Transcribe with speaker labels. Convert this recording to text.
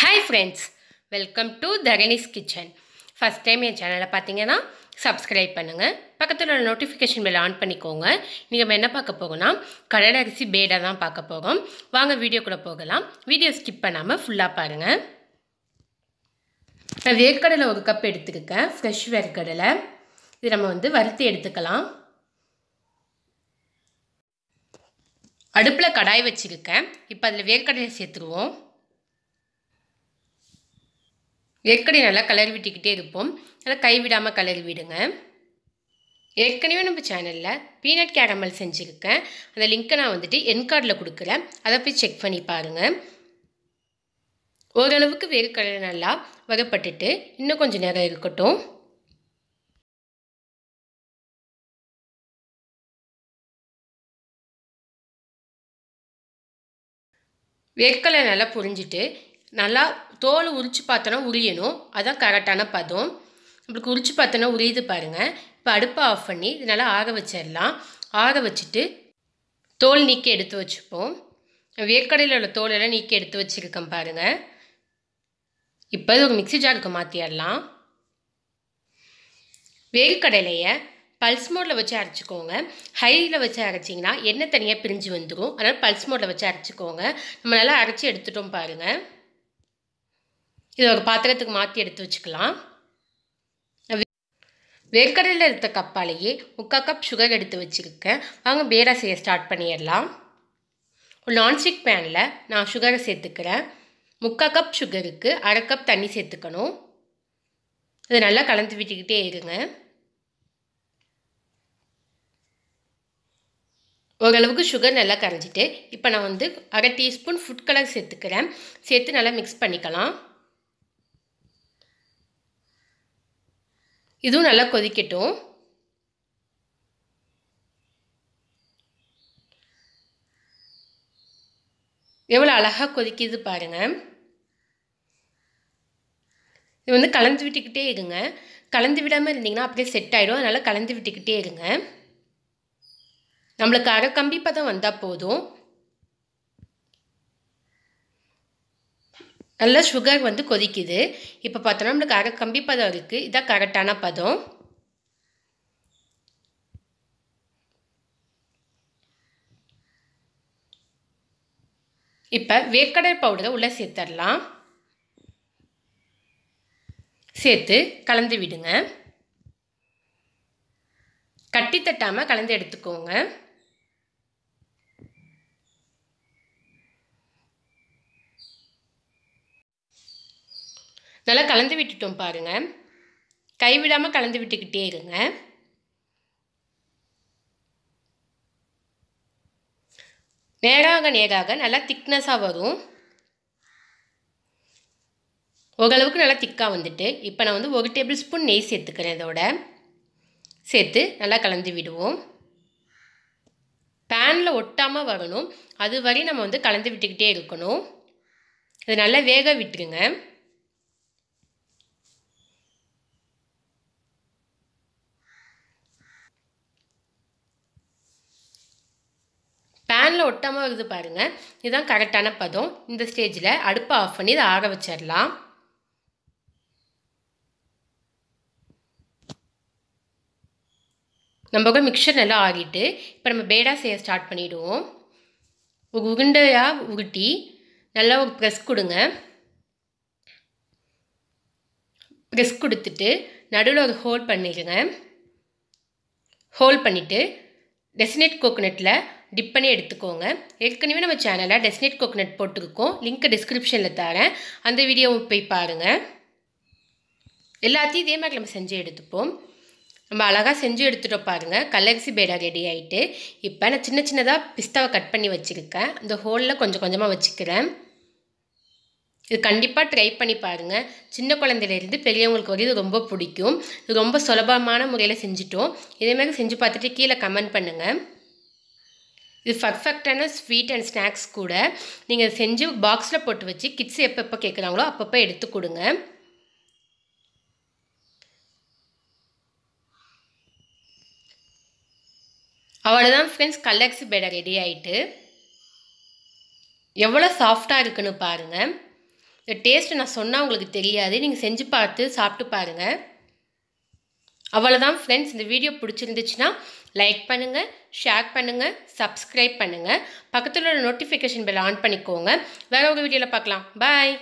Speaker 1: hi friends welcome to தரணிஸ் kitchen first time என் சேனலை பார்த்தீங்கன்னா சப்ஸ்கிரைப் பண்ணுங்கள் பக்கத்தில் உள்ள நோட்டிஃபிகேஷன் பில் ஆன் பண்ணிக்கோங்க நீங்கள் நம்ம என்ன பார்க்க போகணும்னா கடலை அரிசி பேடாக தான் பார்க்க போகிறோம் வாங்க வீடியோக்குள்ளே போகலாம் வீடியோ ஸ்கிப் பண்ணாமல் ஃபுல்லாக பாருங்கள் நான் வேர்க்கடலை ஒரு கப் எடுத்துக்கிட்டேன் ஃப்ரெஷ் வேர்க்கடலை இது நம்ம வந்து வறுத்து எடுத்துக்கலாம் அடுப்பில் கடாய் வச்சுருக்கேன் இப்போ அதில் வேர்க்கடலை சேர்த்துருவோம் ஏற்கனவே நல்லா கலர் விட்டுக்கிட்டே இருப்போம் நல்லா கைவிடாமல் கலர் விடுங்க ஏற்கனவே நம்ம சேனலில் பீனட் கேரமல் செஞ்சுருக்கேன் அந்த லிங்க்கை நான் வந்துட்டு என் கார்டில் கொடுக்குறேன் அதை போய் செக் பண்ணி பாருங்கள் ஓரளவுக்கு வேறு கலர் நல்லா வரப்பட்டுட்டு இன்னும் கொஞ்சம் நேரம் இருக்கட்டும் வேர்க்கலை நல்லா புரிஞ்சுட்டு நல்லா தோல் உரித்து பார்த்தோன்னா உரியணும் அதுதான் கரெக்டான பதம் நம்மளுக்கு உரித்து பார்த்தோன்னா உரியுது பாருங்கள் இப்போ அடுப்பை ஆஃப் பண்ணி இது நல்லா ஆற வச்சிடலாம் ஆற வச்சுட்டு தோல் நீக்கி எடுத்து வச்சுப்போம் வேர்க்கடையில் உள்ள தோலெல்லாம் நீக்கி எடுத்து வச்சுருக்கேன் பாருங்கள் இப்போ அது ஒரு மிக்சி ஜாருக்கு மாற்றிடலாம் வேர்க்கடலையை பல்ஸ் மோடில் வச்சு அரைச்சிக்கோங்க ஹையில் வச்சு அரைச்சிங்கன்னா எண்ணெய் தனியாக பிரிஞ்சு வந்துடும் அதனால் பல்ஸ் மோடில் வச்சு அரைச்சிக்கோங்க நம்ம நல்லா அரைச்சி எடுத்துட்டோம் பாருங்கள் இதை ஒரு பாத்திரத்துக்கு மாற்றி எடுத்து வச்சுக்கலாம் வேர்க்கடலில் எடுத்த கப்பாலேயே முக்கால் கப் சுகர் எடுத்து வச்சுருக்கேன் வாங்க பேரா செய்ய ஸ்டார்ட் பண்ணிடலாம் ஒரு நான்ஸ்டிக் பேனில் நான் சுகரை சேர்த்துக்கிறேன் முக்கால் கப் சுகருக்கு அரை கப் தண்ணி சேர்த்துக்கணும் இது நல்லா கலந்து விட்டுக்கிட்டே இருங்க ஓரளவுக்கு சுகர் நல்லா கரைஞ்சிட்டு இப்போ நான் வந்து அரை டீஸ்பூன் ஃபுட் கலர் சேர்த்துக்கிறேன் சேர்த்து நல்லா மிக்ஸ் பண்ணிக்கலாம் இதுவும் நல்லா கொதிக்கட்டும் எவ்வளோ அழகாக கொதிக்கிது பாருங்கள் இது வந்து கலந்து விட்டுக்கிட்டே இருங்க கலந்து விடாமல் இருந்தீங்கன்னா அப்படியே செட் ஆகிடும் அதனால் கலந்து விட்டுக்கிட்டே இருங்க நம்மளுக்கு அரை கம்பி பதம் வந்தால் போதும் நல்லா சுகர் வந்து கொதிக்குது இப்போ பார்த்தோன்னா நம்மளுக்கு அரை கம்பி பதம் இருக்குது இதான் கரெக்டான பதம் இப்போ வேர்க்கடல் பவுடரை உள்ளே சேர்த்துடலாம் சேர்த்து கலந்து விடுங்க கட்டி தட்டாமல் கலந்து எடுத்துக்கோங்க நல்லா கலந்து விட்டுட்டோம் பாருங்கள் கைவிடாமல் கலந்து விட்டுக்கிட்டே இருங்க நேராக நேராக நல்லா திக்னஸாக வரும் ஓரளவுக்கு நல்லா திக்காக வந்துட்டு இப்போ நான் வந்து ஒரு டேபிள் ஸ்பூன் நெய் சேர்த்துக்கிறேன் இதோட சேர்த்து நல்லா கலந்து விடுவோம் பேனில் ஒட்டாமல் வரணும் அது வரையும் நம்ம வந்து கலந்து விட்டுக்கிட்டே இருக்கணும் இது நல்லா வேக விட்டுருங்க மேலே ஒட்டாமல் வருது பாருங்கள் இதுதான் கரெக்டான பதம் இந்த ஸ்டேஜில் அடுப்பை ஆஃப் பண்ணி இதை ஆற வச்சிடலாம் நம்ம கூட மிக்சர் நல்லா ஆறிட்டு இப்போ நம்ம பேடா செய்ய ஸ்டார்ட் பண்ணிவிடுவோம் ஒரு உருண்டையாக உருட்டி நல்லா ஒரு ப்ரெஸ் கொடுங்க ப்ரெஸ் கொடுத்துட்டு நடுவில் ஒரு ஹோல் பண்ணிடுங்க ஹோல் பண்ணிவிட்டு டெசினேட் கோகோனட்டில் டிப் பண்ணி எடுத்துக்கோங்க ஏற்கனவே நம்ம சேனலில் டெஸ்னேட் கோகனட் போட்டுருக்கோம் லிங்க்கை டிஸ்கிரிப்ஷனில் தரேன் அந்த வீடியோவை போய் பாருங்கள் எல்லாத்தையும் இதே மாதிரி நம்ம செஞ்சு எடுத்துப்போம் நம்ம அழகாக செஞ்சு எடுத்துகிட்டோம் பாருங்கள் கல்லரிசி பேடா ரெடி ஆகிட்டு இப்போ நான் சின்ன சின்னதாக பிஸ்தாவை கட் பண்ணி வச்சுருக்கேன் இந்த ஹோலில் கொஞ்சம் கொஞ்சமாக வச்சுக்கிறேன் இது கண்டிப்பாக ட்ரை பண்ணி பாருங்கள் சின்ன குழந்தையிலேருந்து பெரியவங்களுக்கு வரையும் இது ரொம்ப பிடிக்கும் இது ரொம்ப சுலபமான முறையில் செஞ்சுட்டோம் இதேமாதிரி செஞ்சு பார்த்துட்டு கீழே கமெண்ட் பண்ணுங்கள் இது பர்ஃபெக்டான ஸ்வீட் அண்ட் ஸ்நாக்ஸ் கூட நீங்கள் செஞ்சு பாக்ஸில் போட்டு வச்சு கிட்ஸ் எப்பப்போ கேட்குறாங்களோ அப்பப்போ எடுத்து கொடுங்க அவ்வளோதான் ஃப்ரெண்ட்ஸ் கல்லக்ஸி பேடை ரெடி ஆகிட்டு எவ்வளோ சாஃப்டாக இருக்குன்னு பாருங்கள் இந்த டேஸ்ட்டு நான் சொன்னால் உங்களுக்கு தெரியாது நீங்கள் செஞ்சு பார்த்து சாப்பிட்டு பாருங்கள் அவ்வளோதான் ஃப்ரெண்ட்ஸ் இந்த வீடியோ பிடிச்சிருந்துச்சுன்னா லைக் பண்ணுங்கள் ஷேர் பண்ணுங்கள் சப்ஸ்கிரைப் பண்ணுங்கள் பக்கத்தில் உள்ள நோட்டிஃபிகேஷன் பெல் ஆன் பண்ணிக்கோங்க வேறு ஒரு வீடியோவில் பார்க்கலாம் பாய்